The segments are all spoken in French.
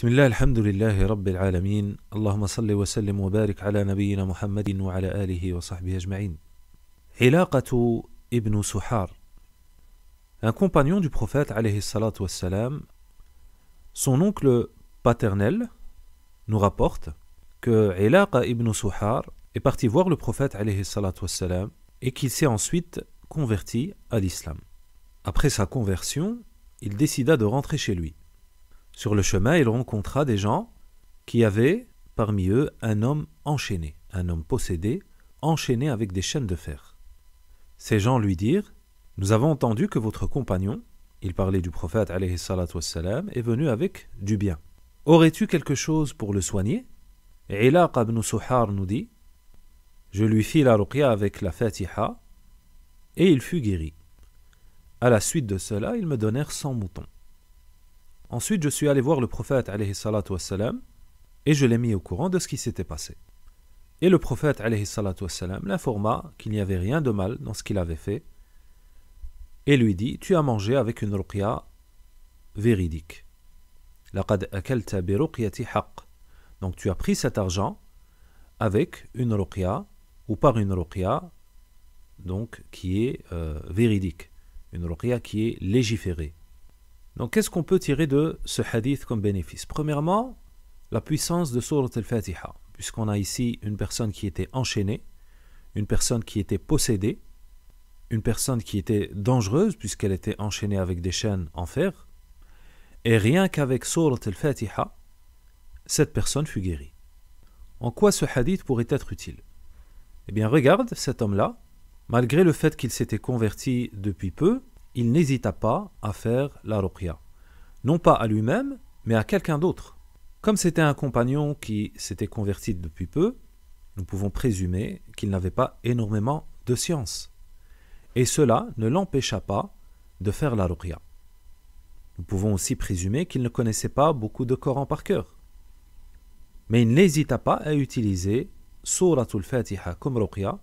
بسم الله الحمد لله رب العالمين اللهم صل وسلم وبارك على نبينا محمد وعلى آله وصحبه أجمعين علاقة ابن سحار Un compagnon du prophète عليه الصلاه والسلام son oncle paternel nous rapporte que علاقه ابن سحار est parti voir le prophète عليه الصلاه والسلام et qu'il s'est ensuite converti à l'islam. Après sa conversion, il décida de rentrer chez lui. Sur le chemin, il rencontra des gens qui avaient parmi eux un homme enchaîné, un homme possédé, enchaîné avec des chaînes de fer. Ces gens lui dirent Nous avons entendu que votre compagnon, il parlait du prophète est venu avec du bien. Aurais-tu quelque chose pour le soigner Ilaq ibn Suhar nous dit Je lui fis la ruqya avec la fatiha et il fut guéri. À la suite de cela, ils me donnèrent cent moutons. Ensuite, je suis allé voir le prophète et je l'ai mis au courant de ce qui s'était passé. Et le prophète l'informa qu'il n'y avait rien de mal dans ce qu'il avait fait et lui dit Tu as mangé avec une ruqya véridique. Donc tu as pris cet argent avec une ruqya ou par une ruqya donc qui est euh, véridique, une ruqya qui est légiférée. Donc qu'est-ce qu'on peut tirer de ce hadith comme bénéfice Premièrement, la puissance de Surat al-Fatiha, puisqu'on a ici une personne qui était enchaînée, une personne qui était possédée, une personne qui était dangereuse puisqu'elle était enchaînée avec des chaînes en fer, et rien qu'avec Surat al-Fatiha, cette personne fut guérie. En quoi ce hadith pourrait être utile Eh bien regarde, cet homme-là, malgré le fait qu'il s'était converti depuis peu, il n'hésita pas à faire la ruqya. Non pas à lui-même, mais à quelqu'un d'autre. Comme c'était un compagnon qui s'était converti depuis peu, nous pouvons présumer qu'il n'avait pas énormément de science. Et cela ne l'empêcha pas de faire la ruqya. Nous pouvons aussi présumer qu'il ne connaissait pas beaucoup de Coran par cœur. Mais il n'hésita pas à utiliser Suratul Fatiha comme ruqya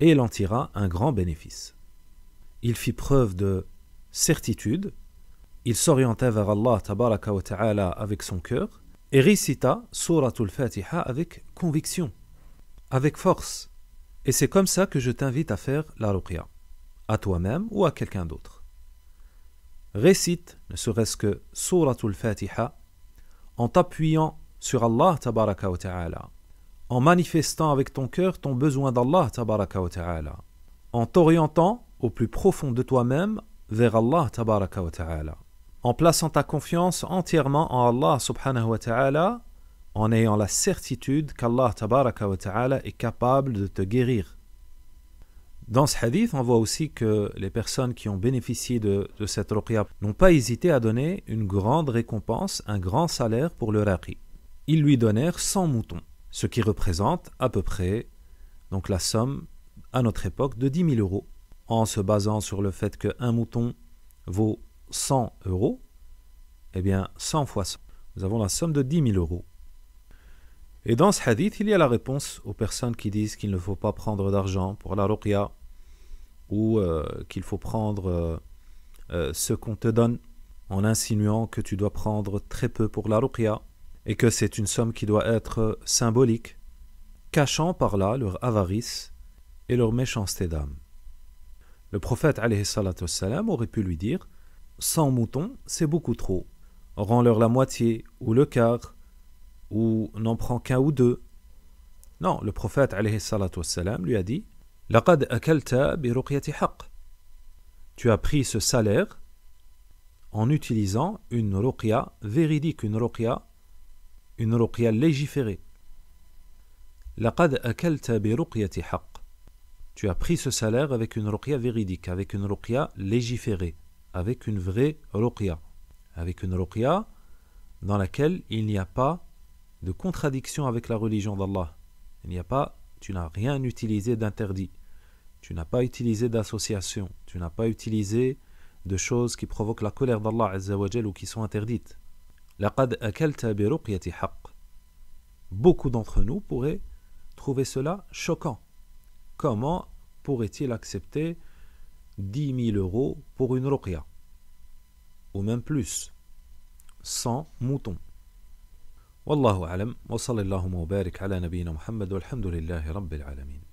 et il en tira un grand bénéfice il fit preuve de certitude, il s'orienta vers Allah tabaraka wa ta'ala avec son cœur et récita Suratul Fatiha avec conviction, avec force. Et c'est comme ça que je t'invite à faire la ruqya, à toi-même ou à quelqu'un d'autre. Récite, ne serait-ce que Suratul Fatiha, en t'appuyant sur Allah tabaraka wa ta'ala, en manifestant avec ton cœur ton besoin d'Allah tabaraka wa ta'ala, en t'orientant au plus profond de toi-même vers Allah tabaraka wa ta'ala. En plaçant ta confiance entièrement en Allah subhanahu wa ta'ala, en ayant la certitude qu'Allah tabaraka wa ta'ala est capable de te guérir. Dans ce hadith, on voit aussi que les personnes qui ont bénéficié de, cette ruqya n'ont pas hésité à donner une grande récompense, un grand salaire pour le raqi. Ils lui donnèrent 100 moutons, ce qui représente à peu près donc la somme à notre époque de 10 000 euros en se basant sur le fait qu'un mouton vaut 100 euros, eh bien 100 fois 100, nous avons la somme de 10 000 euros. Et dans ce hadith, il y a la réponse aux personnes qui disent qu'il ne faut pas prendre d'argent pour la ruqya ou euh, qu'il faut prendre euh, euh, ce qu'on te donne en insinuant que tu dois prendre très peu pour la ruqya et que c'est une somme qui doit être symbolique, cachant par là leur avarice et leur méchanceté d'âme. Le prophète والسلام, aurait pu lui dire 100 moutons, c'est beaucoup trop. Rends-leur la moitié ou le quart, ou n'en prends qu'un ou deux. Non, le prophète lui a dit Tu as pris ce salaire en utilisant une ruqya véridique, une ruqya, une ruqya légiférée tu as pris ce salaire avec une ruqya véridique, avec une ruqya légiférée, avec une vraie ruqya, avec une ruqya dans laquelle il n'y a pas de contradiction avec la religion d'Allah. Il n'y a pas, tu n'as rien utilisé d'interdit, tu n'as pas utilisé d'association, tu n'as pas utilisé de choses qui provoquent la colère d'Allah Azzawajal ou qui sont interdites. Beaucoup d'entre nous pourraient trouver cela choquant comment pourrait-il accepter 10 000 euros pour une ruqya Ou même plus 100 moutons والله wa sallallahu wa وبارك ala nabiyyina Muhammad wa alhamdulillahi rabbil alameen